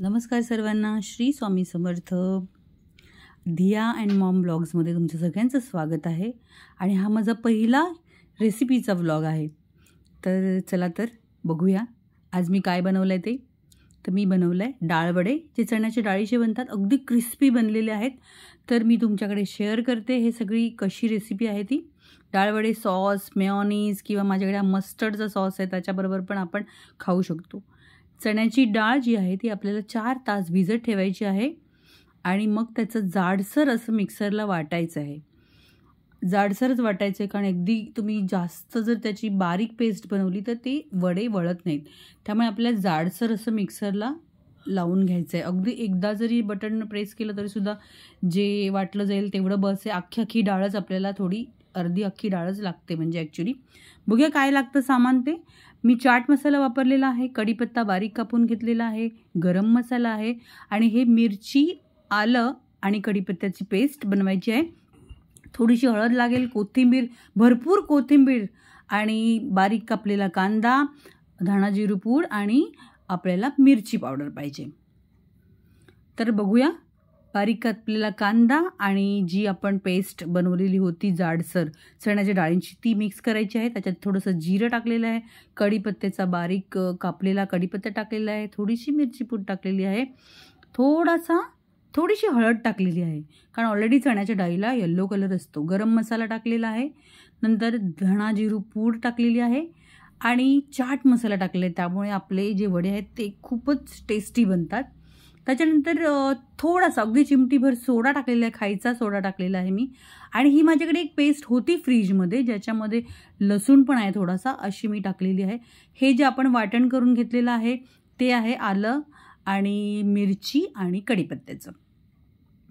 नमस्कार सर्वांना श्री स्वामी समर्थ धिया अँड मॉम ब्लॉग्समध्ये तुमचं सगळ्यांचं स्वागत आहे आणि हा माझा पहिला रेसिपीचा व्लॉग आहे तर चला तर बघूया आज मी काय बनवलं आहे ते तर मी बनवलं आहे डाळवडे जे चण्याचे डाळीचे बनतात अगदी क्रिस्पी बनलेले आहेत तर मी तुमच्याकडे शेअर करते हे सगळी कशी रेसिपी आहे ती डाळवडे सॉस मेऑनीज किंवा माझ्याकडे हा मस्टर्डचा सॉस आहे त्याच्याबरोबर पण आपण खाऊ शकतो चण्याची डाळ जी आहे ती आपल्याला चार तास भिजत ठेवायची आहे आणि मग त्याचं जाडसर असं मिक्सरला वाटायचं आहे जाडसरच वाटायचं आहे कारण अगदी तुम्ही जास्त जर त्याची बारीक पेस्ट बनवली तर ते वडे वळत नाहीत त्यामुळे आपल्याला जाडसर असं मिक्सरला लावून घ्यायचं आहे अगदी एकदा जरी बटन प्रेस केलं तरीसुद्धा जे वाटलं जाईल तेवढं बस आहे अख्खी अख्खी डाळच आपल्याला थोडी अर्धी अख्खी डाळच लागते म्हणजे ॲक्च्युली बघूया काय लागतं सामान ते मी चाट मसाला वापरलेला आहे कढीपत्ता बारीक कापून घेतलेला आहे गरम मसाला आहे आणि हे मिरची आलं आणि कढीपत्त्याची पेस्ट बनवायची आहे थोडीशी हळद लागेल कोथिंबीर भरपूर कोथिंबीर आणि बारीक कापलेला कांदा धाणा जिरूपूड आणि आपल्याला मिरची पावडर पाहिजे तर बघूया बारीक कापलेला कांदा आणि जी आपण पेस्ट बनवलेली होती जाडसर चण्याच्या डाळींची ती मिक्स करायची आहे त्याच्यात थोडंसं जिरं टाकलेलं आहे कढीपत्त्याचा बारीक कापलेला कढीपत्ता टाकलेला आहे थोडीशी मिरची पूड टाकलेली आहे थोडासा थोडीशी हळद टाकलेली आहे कारण ऑलरेडी चण्याच्या डाळीला येल्लो कलर असतो गरम मसाला टाकलेला आहे नंतर धणा जिरू पूड टाकलेली आहे आणि चाट मसाला टाकलेला आहे त्यामुळे आपले जे वडे आहेत ते खूपच टेस्टी बनतात त्याच्यानंतर थोडासा अगदी चिमटीभर सोडा टाकलेला आहे खायचा सोडा टाकलेला आहे मी आणि ही माझ्याकडे एक पेस्ट होती फ्रीजमध्ये ज्याच्यामध्ये लसूण पण आहे थोडासा अशी मी टाकलेली आहे हे जे आपण वाटण करून घेतलेलं आहे ते आहे आलं आणि मिरची आणि कढीपत्त्याचं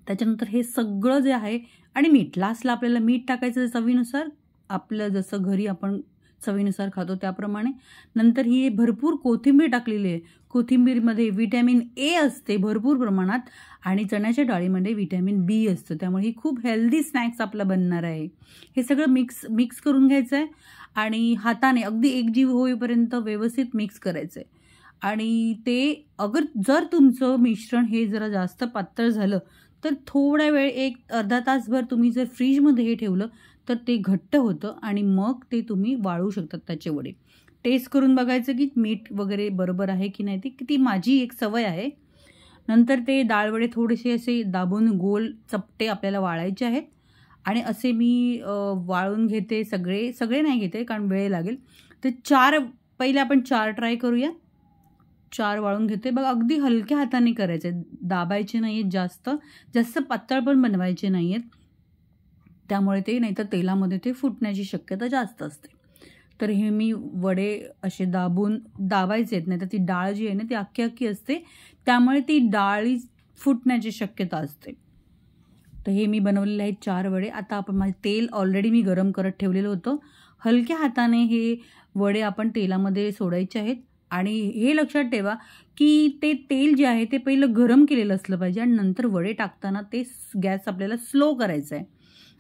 त्याच्यानंतर हे सगळं जे आहे आणि मीठ लास्टला आपल्याला मीठ टाकायचं चवीनुसार आपलं जसं घरी आपण चवीनुसार खातो त्याप्रमाणे नंतर ही भरपूर कोथिंबीर टाकलेली आहे कोथिंबीरमध्ये विटॅमिन ए असते भरपूर प्रमाणात आणि चण्याच्या डाळीमध्ये व्हिटॅमिन बी असतं त्यामुळे ही खूप हेल्दी स्नॅक्स आपला बनणार आहे हे सगळं मिक्स मिक्स करून घ्यायचं आहे आणि हाताने अगदी एकजीव होईपर्यंत व्यवस्थित मिक्स करायचं आहे आणि ते अगर जर तुमचं मिश्रण हे जरा जास्त पातळ झालं तर थोडा वेळ एक अर्धा तासभर तुम्ही जर फ्रीजमध्ये हे ठेवलं तर ते घट्ट होतं आणि मग ते तुम्ही वाळू शकतात त्याचे वडे टेस्ट करून बघायचं की मीठ वगैरे बरोबर आहे की नाही ते की ती माझी एक सवय आहे नंतर ते डाळवडे थोडेसे असे दाबून गोल चपटे आपल्याला वाळायचे आहेत आणि असे मी वाळून घेते सगळे सगळे नाही घेते कारण वेळ लागेल तर चार पहिले आपण चार ट्राय करूया चार वाळून घेते बघ अगदी हलक्या हाताने करायचे दाबायचे नाही आहेत जास्त जास्त पातळ पण बनवायचे नाही आहेत त्यामुळे ते नाहीतर तेलामध्ये ते फुटण्याची शक्यता जास्त असते तर हे मी वडे असे दाबून दाबायचे आहेत नाही तर ती डाळ जी आहे ना ती अख्खी अख्खी असते त्यामुळे ती डाळी फुटण्याची शक्यता असते तर हे मी बनवलेले आहेत चार वडे आता आपण माझे तेल ऑलरेडी मी गरम करत ठेवलेलं होतं हलक्या हाताने हे वडे आपण तेलामध्ये सोडायचे आहेत आणि हे लक्षात ठेवा की ते तेल जे आहे ते पहिलं गरम केलेलं असलं पाहिजे आणि नंतर वडे टाकताना ते गॅस आपल्याला स्लो करायचा आहे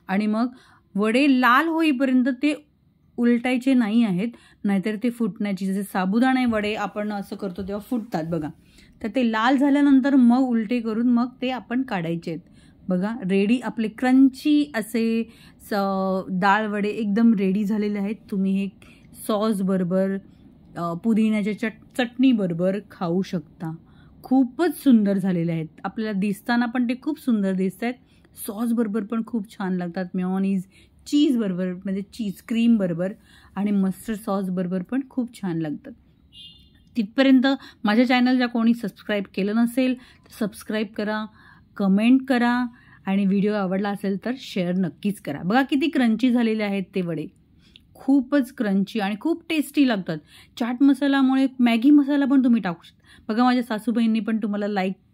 आणि मग वडे लाल होईपर्यंत ते उलटायचे नाही आहेत नाहीतर ते फुटण्याची जसे साबुदाणे वडे आपण असं करतो तेव्हा फुटतात बघा तर ते लाल झाल्यानंतर मग उलटे करून मग ते आपण काढायचे आहेत बघा रेडी आपले क्रंची असे स वडे एकदम रेडी झालेले आहेत तुम्ही हे सॉस बरोबर पुदिन्याच्या चट चटणीबरोबर खाऊ शकता खूपच सुंदर झालेले आहेत आपल्याला दिसताना पण ते खूप सुंदर दिसत आहेत सॉसबरोबर पण खूप छान लागतात चीज चीजबरोबर म्हणजे चीज क्रीमबरोबर आणि मस्टर्ड सॉसबरोबर पण खूप छान लागतात तिथपर्यंत माझ्या चॅनलला कोणी सबस्क्राईब केलं नसेल तर सबस्क्राईब करा कमेंट करा आणि व्हिडिओ आवडला असेल तर शेअर नक्कीच करा बघा किती क्रंची झालेले आहेत ते वडे खूपच क्रंची आणि खूप टेस्टी लागतात चाट मसाल्यामुळे मॅगी मसाला पण तुम्ही टाकू शकता बघा माझ्या सासूबाईंनी पण तुम्हाला लाईक